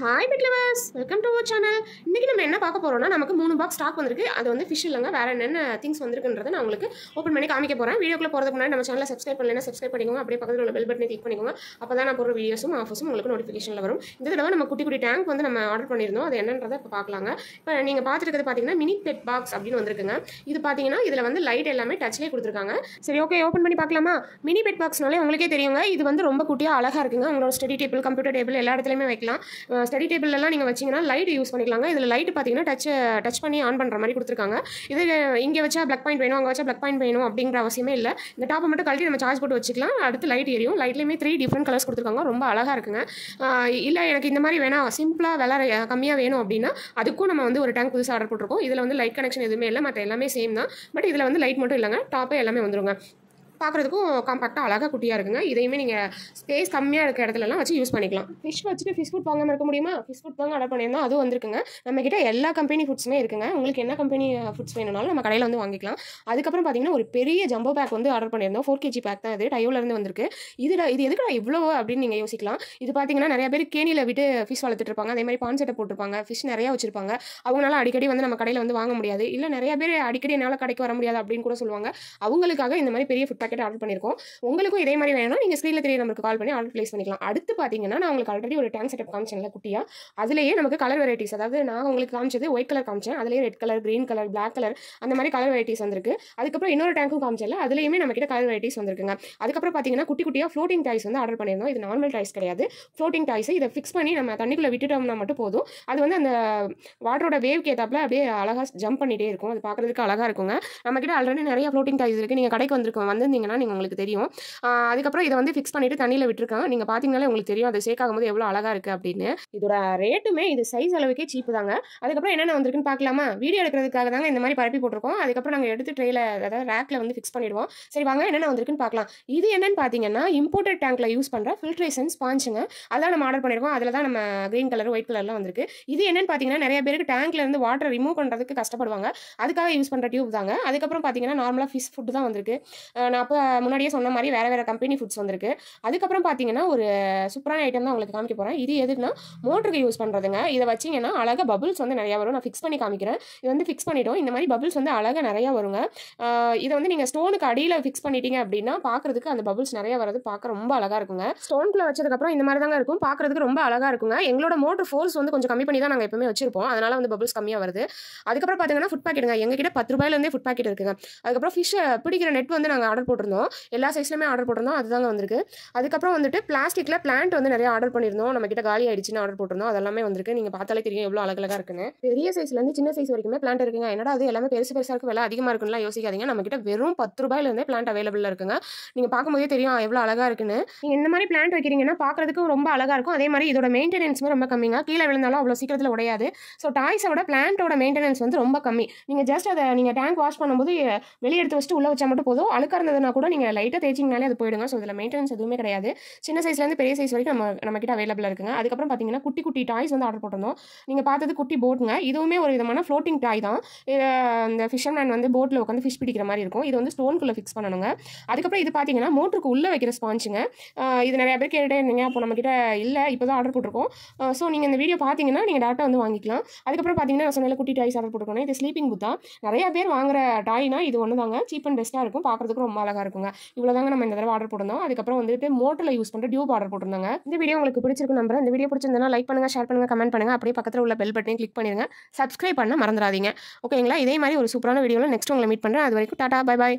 hi pet lovers welcome to our channel இன்றைக்கி நம்ம என்ன பார்க்க போகிறோம்னா நமக்கு மூணு பாக்ஸ் ஸ்டாக் வந்திருக்கு அது வந்து ஃபிஷ் இல்லைங்க வேறு என்னென்ன திங்ஸ் வந்திருக்குன்றதை நான் உங்களுக்கு ஓப்பன் பண்ணி காமிக்க போகிறேன் வீடியோக்குள்ளே போகிறதுக்கு முன்னாடி நம்ம சேனலில் சப்ஸ்கிரைப் பண்ணலைன்னா சப்ஸ்கிரைப் பண்ணிக்கோங்க அப்படியே பக்கத்தில் உள்ள பெல் பட்டனை கிளிக் பண்ணிக்கோங்க அப்போ தான் நான் போகிற வீடியோஸும் ஆஃபர்ஸும் உங்களுக்கு நோட்டிஃபிகேஷனில் வரும் இந்த தடவை நம்ம குட்டி குட்டி டேங்க் வந்து நம்ம ஆர்டர் பண்ணியிருந்தோம் அது என்னன்றதை இப்போ பார்க்கலாங்க இப்போ நீங்கள் பார்த்துருக்கிறது பார்த்தீங்கன்னா மினி பெட் பாக்ஸ் அப்படின்னு வந்திருக்குங்க இது பார்த்தீங்கன்னா இதில் வந்து லைட் எல்லாமே டச்லேயே கொடுத்துருக்காங்க சரி ஓகே ஓப்பன் பண்ணி பார்க்கலாமா மினி பெட் பாக்ஸ்னாலே உங்களுக்கே தெரியுங்க இது வந்து ரொம்ப குட்டியாக அழகாக இருக்குங்க உங்களோட ஸ்டடி டேபிள் கம்ப்யூட்டர் டேபிள் எல்லா இடத்துலையுமே வைக்கலாம் ஸ்டடி டேபிள்லாம் நீங்கள் வச்சிங்கன்னா லைட் யூஸ் பண்ணிக்கலாங்க இதில் லைட் பார்த்தீங்கன்னா டச் டச் பண்ணி ஆன் பண்ணுற மாதிரி கொடுத்துருக்காங்க இது இங்கே வச்சா பிளக் பாயிண்ட் வேணும் அங்கே வச்சா பிளக் பாயிண்ட் வேணும் அப்படிங்கிற அவசியமே இல்லை இந்த டாப்பை மட்டும் கழட்டி நம்ம சார்ஜ் போட்டு வச்சுக்கலாம் அடுத்து லைட் எரியும் லைட்லேயுமே த்ரீ டிஃப்ரெண்ட் கலர்ஸ் கொடுத்துருக்காங்க ரொம்ப அழகாக இருக்குங்க இல்லை எனக்கு இந்த மாதிரி வேணாம் சிம்பிளாக வில கம்மியாக வேணும் அப்படின்னா அதுக்கும் நம்ம வந்து ஒரு டேங்க் புதுசாக ஆர்டர் போட்டிருக்கோம் இதில் வந்து லைட் கனெக்ஷன் எதுவுமே இல்லை மற்ற எல்லாமே சேம் தான் பட் இதில் வந்து லைட் மட்டும் இல்லைங்க டாப்பே எல்லாமே வந்துருங்க பார்க்குறதுக்கும் காம்பாக்டாக அழகாக குட்டியாக இருக்குங்க இதையுமே நீங்கள் ஸ்பேஸ் கம்மியாக இருக்க இடத்துலலாம் வச்சு யூஸ் பண்ணிக்கலாம் ஃபிஷ் வச்சுட்டு ஃபிஷ் ஃபுட் வாங்காமல் இருக்க முடியுமா ஃபிஷ் ஃபுட் தாங்க ஆர்டர் பண்ணியிருந்தோம் அதுவும் வந்துருக்குங்க நம்மக்கிட்ட எல்லா கம்பெனி ஃபுட்ஸுமே இருக்குங்க உங்களுக்கு என்ன கம்பெனி ஃபுட்ஸ் வேணும்னாலும் நம்ம கடையில் வந்து வாங்கிக்கலாம் அதுக்கப்புறம் பார்த்தீங்கன்னா ஒரு பெரிய ஜம்போ பேக் வந்து ஆர்டர் பண்ணியிருந்தோம் ஃபோர் கேஜி பேக் தான் இது டயோலேருந்து வந்திருக்கு இதில் இது எதுக்கு இவ்வளோ அப்படின்னு நீங்கள் யோசிக்கலாம் இது பார்த்தீங்கன்னா நிறைய பேர் கேணியில் விட்டு ஃபிஷ் வளர்த்துட்டு இருப்பாங்க அதே மாதிரி செட்டை போட்டிருப்பாங்க ஃபிஷ் நிறையா வச்சிருப்பாங்க அவங்களால அடிக்கடி வந்து நம்ம கடையில் வந்து வாங்க முடியாது இல்லை நிறைய பேர் அடிக்கடி என்னால் கடைக்கு வர முடியாது அப்படின்னு கூட சொல்லுவாங்க அவங்களுக்காக இந்த மாதிரி பெரிய ஃபுட் பேக்கெட் ஆர்டர் பண்ணியிருக்கோம் உங்களுக்கும் இதே மாதிரி வேணும் நீங்கள் ஸ்க்ரீனில் தெரிய நமக்கு கால் பண்ணி ஆர்டர் ப்ளேஸ் பண்ணிக்கலாம் அடுத்து பார்த்தீங்கன்னா நான் உங்களுக்கு ஆல்ரெடி ஒரு டேங்க் செட்டப் காமிச்சேன்ல குட்டியா அதுலேயே நமக்கு கலர் வெரைட்டிஸ் அதாவது நான் உங்களுக்கு காமிச்சது ஒயிட் கலர் காமிச்சேன் அதுலேயே red colour green colour black colour அந்த மாதிரி கலர் வெரைட்டிஸ் வந்திருக்கு அதுக்கப்புறம் இன்னொரு டேங்க்கும் காமிச்சல அதுலேயுமே நம்ம கிட்ட கலர் வெரைட்டிஸ் வந்திருக்குங்க அதுக்கப்புறம் பார்த்தீங்கன்னா குட்டி குட்டியாக ஃப்ளோட்டிங் டாய்ஸ் வந்து ஆர்டர் பண்ணியிருந்தோம் இது நார்மல் டாய்ஸ் கிடையாது ஃப்ளோட்டிங் டாய்ஸ் இதை ஃபிக்ஸ் பண்ணி நம்ம தண்ணிக்குள்ளே விட்டுட்டோம்னா மட்டும் போதும் அது வந்து அந்த வாட்டரோட வேவ் கேத்தாப்பில் அப்படியே அழகாக ஜம்ப் பண்ணிகிட்டே இருக்கும் அது பார்க்குறதுக்கு அழகாக இருக்குங்க நம்மக்கிட்ட ஆல்ரெடி நிறைய ஃப்ளோட்டிங் டாய்ஸ் இருக்குது நீங்கள் கடைக்கு வந்திருக்கோம் வந்து இருந்தீங்கன்னா நீங்கள் உங்களுக்கு தெரியும் அதுக்கப்புறம் இதை வந்து ஃபிக்ஸ் பண்ணிட்டு தண்ணியில் விட்டுருக்காங்க நீங்கள் பார்த்தீங்கனாலே உங்களுக்கு தெரியும் அது ஷேக் ஆகும்போது எவ்வளோ அழகாக இருக்குது அப்படின்னு இதோட ரேட்டுமே இது சைஸ் அளவுக்கே சீப்பு தாங்க அதுக்கப்புறம் என்னென்ன வந்திருக்குன்னு பார்க்கலாமா வீடியோ எடுக்கிறதுக்காக தாங்க இந்த மாதிரி பரப்பி போட்டிருக்கோம் அதுக்கப்புறம் நாங்கள் எடுத்து ட்ரெயில அதாவது ரேக்கில் வந்து ஃபிக்ஸ் பண்ணிடுவோம் சரி வாங்க என்னென்ன வந்திருக்குன்னு பார்க்கலாம் இது என்னென்னு பார்த்தீங்கன்னா இம்போர்ட்டட் டேங்க்கில் யூஸ் பண்ணுற ஃபில்ட்ரேஷன் ஸ்பாஞ்சுங்க அதெல்லாம் நம்ம ஆர்டர் பண்ணியிருக்கோம் அதில் தான் நம்ம க்ரீன் கலர் ஒயிட் கலர்லாம் வந்திருக்கு இது என்னென்னு பார்த்தீங்கன்னா நிறைய பேருக்கு டேங்க்ல இருந்து வாட்டர் ரிமூவ் பண்ணுறதுக்கு கஷ்டப்படுவாங்க அதுக்காக யூஸ் பண்ணுற டியூப் தாங்க அதுக்கப்புறம் பார்த்தீங்கன்னா நார்மலாக ஃபிஷ் ஃபுட் தான் வந்திருக்கு நான் அப்போ முன்னாடியே சொன்ன மாதிரி வேறு வேறு கம்பெனி ஃபுட்ஸ் வந்திருக்கு அதுக்கப்புறம் பார்த்தீங்கன்னா ஒரு சூப்பரான ஐட்டம் தான் உங்களுக்கு காமிக்க போகிறேன் இது எதுனா மோட்டருக்கு யூஸ் பண்ணுறதுங்க இதை வச்சிங்கன்னா அழகாக பபுள்ஸ் வந்து நிறையா வரும் நான் ஃபிக்ஸ் பண்ணி காமிக்கிறேன் இது வந்து ஃபிக்ஸ் பண்ணிட்டோம் இந்த மாதிரி பபுள்ஸ் வந்து அழகாக நிறையா வருங்க இதை வந்து நீங்கள் ஸ்டோனுக்கு அடியில் ஃபிக்ஸ் பண்ணிட்டீங்க அப்படின்னா பார்க்குறதுக்கு அந்த பபுள்ஸ் நிறைய வரது பார்க்க ரொம்ப அழகாக இருக்குங்க ஸ்டோனுக்குள்ளே வச்சதுக்கப்புறம் இந்த மாதிரி தாங்க இருக்கும் பார்க்குறதுக்கு ரொம்ப அழகாக இருக்குங்க எங்களோட மோட்டர் ஃபோர்ஸ் வந்து கொஞ்சம் கம்மி பண்ணி தான் நாங்கள் எப்பவுமே வச்சிருப்போம் அதனால் வந்து பபுள்ஸ் கம்மியாக வருது அதுக்கப்புறம் பார்த்தீங்கன்னா ஃபுட் பாக்கெட்டுங்க எங்ககிட்ட பத்து ரூபாயிலேருந்தே ஃபுட் பாக்கெட் இருக்குங்க அதுக்கப்புறம் ஃபிஷ் பிடிக்கிற நெட் வந்து நாங்கள் ஆர்டர் போட்டு போட்டிருந்தோம் எல்லா சைஸ்லையுமே ஆர்டர் போட்டிருந்தோம் அதுதாங்க வந்திருக்கு அதுக்கப்புறம் வந்துட்டு பிளாஸ்டிக்கில் பிளான்ட் வந்து நிறைய ஆர்டர் பண்ணியிருந்தோம் நம்ம கிட்ட காலி ஆயிடுச்சுன்னு ஆர்டர் போட்டிருந்தோம் அதெல்லாமே வந்திருக்கு நீங்கள் பார்த்தாலே தெரியும் எவ்வளோ அழகழகாக இருக்குன்னு பெரிய சைஸ்லேருந்து சின்ன சைஸ் வரைக்குமே பிளான்ட் இருக்குங்க என்னடா அது எல்லாமே பெருசு பெருசாக இருக்கும் விலை அதிகமாக இருக்குன்னு யோசிக்காதீங்க நம்ம கிட்ட வெறும் பத்து ரூபாயிலேருந்தே பிளான்ட் அவைலபிளாக இருக்குங்க நீங்கள் பார்க்கும்போதே தெரியும் எவ்வளோ அழகாக இருக்குன்னு நீங்கள் இந்த மாதிரி பிளான்ட் வைக்கிறீங்கன்னா பார்க்குறதுக்கு ரொம்ப அழகாக இருக்கும் அதே மாதிரி இதோட மெயின்டெனன்ஸுமே ரொம்ப கம்மிங்க கீழே விழுந்தாலும் அவ்வளோ சீக்கிரத்தில் உடையாது ஸோ டாய்ஸோட பிளான்ட்டோட மெயின்டெனன்ஸ் வந்து ரொம்ப கம்மி நீங்கள் ஜஸ்ட் அதை நீங்கள் டேங்க் வாஷ் பண்ணும்போது வெளியே எடுத்து வச்சுட்டு உள்ளே வச்சா மட்டும் போதும் அழுக்காக இருந்தது இருந்தால் கூட நீங்கள் லைட்டாக தேய்ச்சிங்கனாலே அது போயிடுங்க ஸோ இதில் மெயின்டெனன்ஸ் எதுவுமே கிடையாது சின்ன சைஸ்லேருந்து பெரிய சைஸ் வரைக்கும் நம்ம நம்மக்கிட்ட அவைலபிளாக இருக்குங்க அதுக்கப்புறம் பார்த்தீங்கன்னா குட்டி குட்டி டாய்ஸ் வந்து ஆர்டர் போட்டிருந்தோம் நீங்கள் பார்த்தது குட்டி போட்டுங்க இதுவுமே ஒரு விதமான ஃப்ளோட்டிங் டாய் தான் இந்த ஃபிஷர்மேன் வந்து போட்டில் உட்காந்து ஃபிஷ் பிடிக்கிற மாதிரி இருக்கும் இது வந்து ஸ்டோன்குள்ளே ஃபிக்ஸ் பண்ணணுங்க அதுக்கப்புறம் இது பார்த்தீங்கன்னா மோட்டருக்கு உள்ளே வைக்கிற ஸ்பாஞ்சுங்க இது நிறைய பேர் கேட்டுகிட்டே இருந்தீங்க அப்போ நம்மக்கிட்ட இல்லை இப்போ தான் ஆர்டர் போட்டிருக்கோம் ஸோ நீங்கள் இந்த வீடியோ பார்த்தீங்கன்னா நீங்கள் டேரெக்டாக வந்து வாங்கிக்கலாம் அதுக்கப்புறம் பார்த்தீங்கன்னா நான் சொன்ன குட்டி டாய்ஸ் ஆர்டர் போட்டுருக்கோம் இது ஸ்லீப்பிங் புத்தா நிறைய பேர் வாங்குற டாய்னா இது ஒன்று தாங்க சீப் அண்ட் பெஸ்ட்டாக இருக்கும் பார்க்குறதுக்கு ரொம்ப அழகாக அழகாக இருக்குங்க இவ்வளோ தாங்க நம்ம இந்த தடவை ஆர்டர் போட்டிருந்தோம் அதுக்கப்புறம் வந்துட்டு மோட்டில் யூஸ் பண்ணுற டியூப் ஆர்டர் போட்டிருந்தாங்க இந்த வீடியோ உங்களுக்கு பிடிச்சிருக்கு நம்பர் இந்த வீடியோ பிடிச்சிருந்தனா லைக் பண்ணுங்கள் ஷேர் பண்ணுங்கள் கமெண்ட் பண்ணுங்கள் அப்படியே பக்கத்தில் உள்ள பெல் பட்டனையும் கிளிக் பண்ணிடுங்க சப்ஸ்கிரைப் பண்ண மறந்துடாதீங்க ஓகேங்களா இதே மாதிரி ஒரு சூப்பரான வீடியோவில் நெக்ஸ்ட் உங்களை மீட் பண்ணுறேன் அது வரைக்கும் டாடா பை பாய்